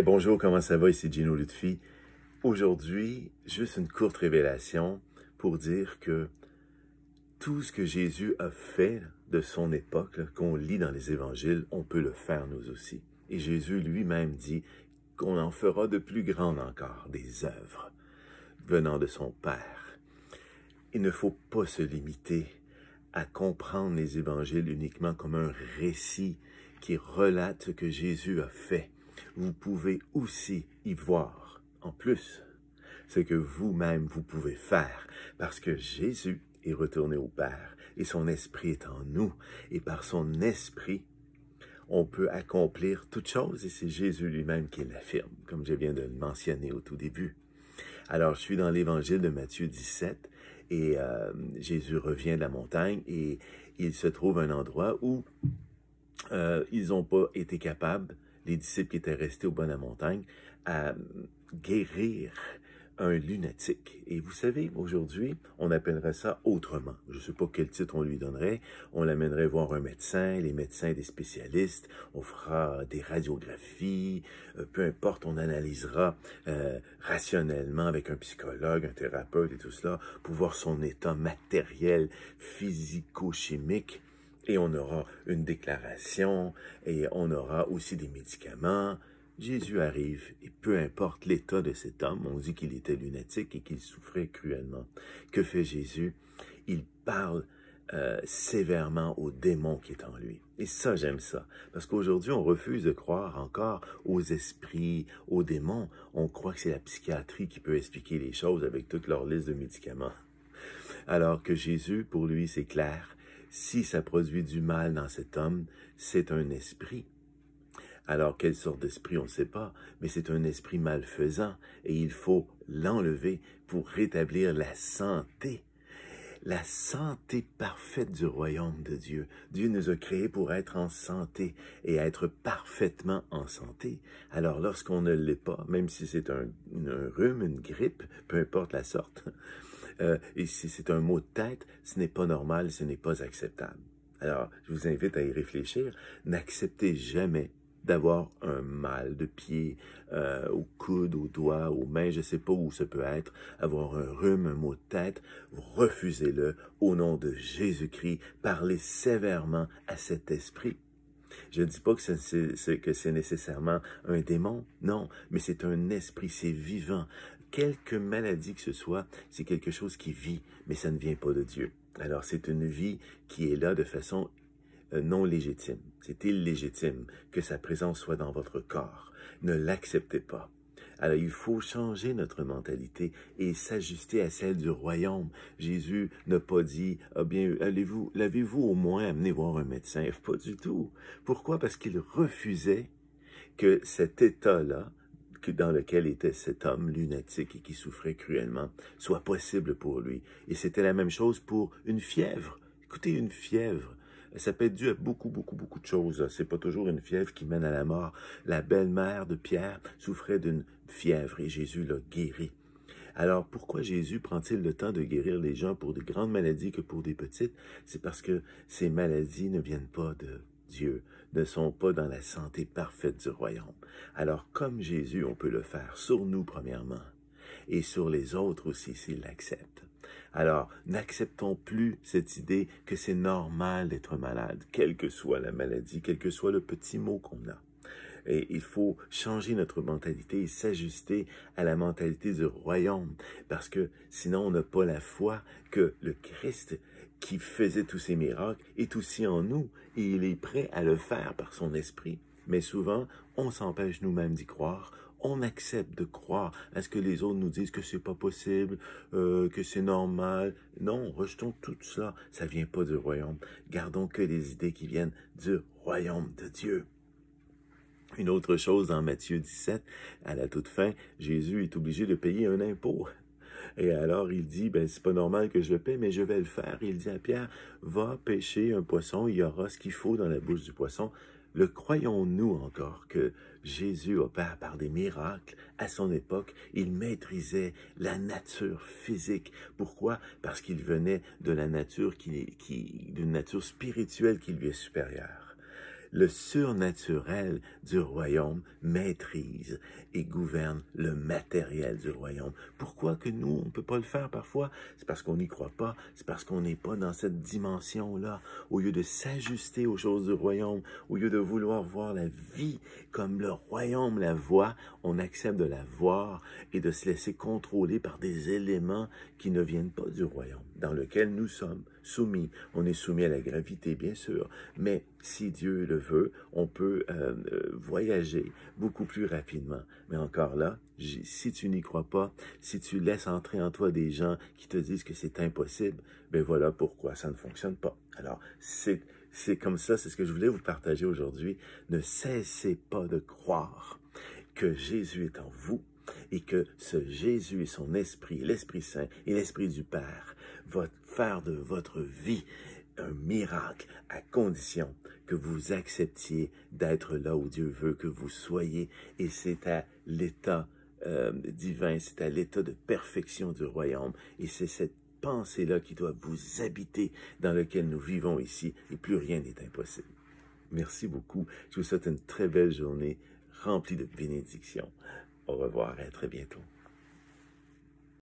bonjour, comment ça va? Ici Gino Lutfi. Aujourd'hui, juste une courte révélation pour dire que tout ce que Jésus a fait de son époque, qu'on lit dans les évangiles, on peut le faire nous aussi. Et Jésus lui-même dit qu'on en fera de plus grandes encore, des œuvres venant de son Père. Il ne faut pas se limiter à comprendre les évangiles uniquement comme un récit qui relate ce que Jésus a fait vous pouvez aussi y voir, en plus, ce que vous-même vous pouvez faire, parce que Jésus est retourné au Père, et son Esprit est en nous, et par son Esprit, on peut accomplir toutes choses, et c'est Jésus lui-même qui l'affirme, comme je viens de le mentionner au tout début. Alors, je suis dans l'évangile de Matthieu 17, et euh, Jésus revient de la montagne, et il se trouve un endroit où euh, ils n'ont pas été capables les disciples qui étaient restés au bas de la montagne, à guérir un lunatique. Et vous savez, aujourd'hui, on appellerait ça autrement. Je ne sais pas quel titre on lui donnerait. On l'amènerait voir un médecin, les médecins, des spécialistes. On fera des radiographies, euh, peu importe, on analysera euh, rationnellement avec un psychologue, un thérapeute et tout cela pour voir son état matériel, physico-chimique et on aura une déclaration, et on aura aussi des médicaments. Jésus arrive, et peu importe l'état de cet homme, on dit qu'il était lunatique et qu'il souffrait cruellement. Que fait Jésus? Il parle euh, sévèrement au démon qui est en lui. Et ça, j'aime ça. Parce qu'aujourd'hui, on refuse de croire encore aux esprits, aux démons. On croit que c'est la psychiatrie qui peut expliquer les choses avec toute leur liste de médicaments. Alors que Jésus, pour lui, c'est clair. Si ça produit du mal dans cet homme, c'est un esprit. Alors, quelle sorte d'esprit, on ne sait pas, mais c'est un esprit malfaisant et il faut l'enlever pour rétablir la santé. La santé parfaite du royaume de Dieu. Dieu nous a créés pour être en santé et être parfaitement en santé. Alors lorsqu'on ne l'est pas, même si c'est un, rhume, une grippe, peu importe la sorte, euh, et si c'est un mot de tête, ce n'est pas normal, ce n'est pas acceptable. Alors, je vous invite à y réfléchir. N'acceptez jamais d'avoir un mal de pied, euh, au coude, au doigt, aux mains, je ne sais pas où ça peut être, avoir un rhume, un mot de tête, refusez-le au nom de Jésus-Christ, parlez sévèrement à cet esprit je ne dis pas que c'est, que nécessairement un démon, non, mais c'est un esprit, c'est vivant. Quelque maladie que ce soit, c'est quelque chose qui vit, mais ça ne vient pas de Dieu. Alors c'est une vie qui est là de façon euh, non légitime. C'est illégitime que sa présence soit dans votre corps. Ne l'acceptez pas. Alors il faut changer notre mentalité et s'ajuster à celle du royaume. Jésus n'a pas dit, ah bien, allez-vous, l'avez-vous au moins amené voir un médecin? Pas du tout. Pourquoi? Parce qu'il refusait que cet état-là, dans lequel était cet homme lunatique et qui souffrait cruellement, soit possible pour lui. Et c'était la même chose pour une fièvre. Écoutez, une fièvre, ça peut être dû à beaucoup, beaucoup, beaucoup de choses. C'est pas toujours une fièvre qui mène à la mort. La belle-mère de Pierre souffrait d'une fièvre et Jésus l'a guérie. Alors pourquoi Jésus prend-il le temps de guérir les gens pour des grandes maladies que pour des petites C'est parce que ces maladies ne viennent pas de Dieu, ne sont pas dans la santé parfaite du royaume. Alors comme Jésus, on peut le faire sur nous premièrement et sur les autres aussi s'il l'acceptent. Alors, n'acceptons plus cette idée que c'est normal d'être malade, quelle que soit la maladie, quel que soit le petit mot qu'on a. Et il faut changer notre mentalité et s'ajuster à la mentalité du royaume, parce que sinon on n'a pas la foi que le Christ qui faisait tous ces miracles est aussi en nous et il est prêt à le faire par son esprit. Mais souvent, on s'empêche nous-mêmes d'y croire, on accepte de croire à ce que les autres nous disent que c'est pas possible, euh, que c'est normal. Non, rejetons tout cela. Ça vient pas du royaume. Gardons que les idées qui viennent du royaume de Dieu. Une autre chose, dans Matthieu 17, à la toute fin, Jésus est obligé de payer un impôt. Et alors il dit, ben c'est pas normal que je le paie, mais je vais le faire. Il dit à Pierre, va pêcher un poisson, il y aura ce qu'il faut dans la bouche du poisson. Le croyons-nous encore que Jésus opère par des miracles. À son époque, il maîtrisait la nature physique. Pourquoi? Parce qu'il venait de la nature qui, qui d'une nature spirituelle qui lui est supérieure le surnaturel du royaume maîtrise et gouverne le matériel du royaume. Pourquoi que nous, on ne peut pas le faire parfois? C'est parce qu'on n'y croit pas, c'est parce qu'on n'est pas dans cette dimension-là. Au lieu de s'ajuster aux choses du royaume, au lieu de vouloir voir la vie comme le royaume la voit, on accepte de la voir et de se laisser contrôler par des éléments qui ne viennent pas du royaume, dans lequel nous sommes soumis. On est soumis à la gravité, bien sûr, mais si Dieu le veut, on peut euh, euh, voyager beaucoup plus rapidement. Mais encore là, si tu n'y crois pas, si tu laisses entrer en toi des gens qui te disent que c'est impossible, ben voilà pourquoi ça ne fonctionne pas. Alors, c'est comme ça, c'est ce que je voulais vous partager aujourd'hui. Ne cessez pas de croire que Jésus est en vous et que ce Jésus et son Esprit, l'Esprit Saint et l'Esprit du Père, vont faire de votre vie un miracle à condition que vous acceptiez d'être là où Dieu veut que vous soyez. Et c'est à l'état euh, divin, c'est à l'état de perfection du royaume. Et c'est cette pensée-là qui doit vous habiter, dans lequel nous vivons ici, et plus rien n'est impossible. Merci beaucoup. Je vous souhaite une très belle journée remplie de bénédictions. Au revoir et à très bientôt.